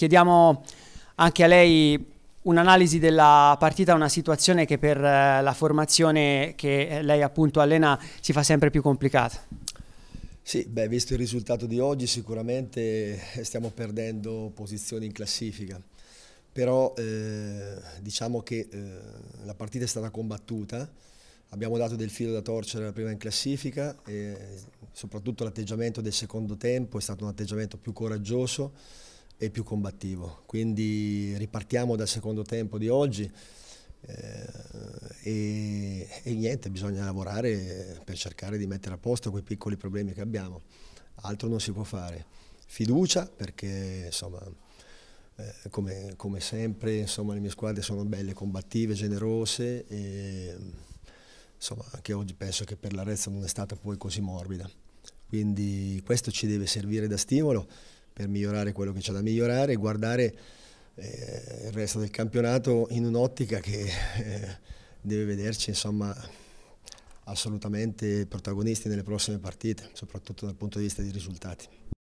Chiediamo anche a lei un'analisi della partita, una situazione che per eh, la formazione che eh, lei appunto allena si fa sempre più complicata. Sì, beh, visto il risultato di oggi sicuramente eh, stiamo perdendo posizioni in classifica, però eh, diciamo che eh, la partita è stata combattuta, abbiamo dato del filo da torcere la prima in classifica e soprattutto l'atteggiamento del secondo tempo è stato un atteggiamento più coraggioso e più combattivo. Quindi ripartiamo dal secondo tempo di oggi eh, e, e, niente, bisogna lavorare per cercare di mettere a posto quei piccoli problemi che abbiamo. Altro non si può fare. Fiducia perché insomma, eh, come, come, sempre insomma, le mie squadre sono belle, combattive, generose e insomma, anche oggi penso che per l'Arezzo non è stata poi così morbida. Quindi questo ci deve servire da stimolo per migliorare quello che c'è da migliorare e guardare eh, il resto del campionato in un'ottica che eh, deve vederci insomma, assolutamente protagonisti nelle prossime partite, soprattutto dal punto di vista dei risultati.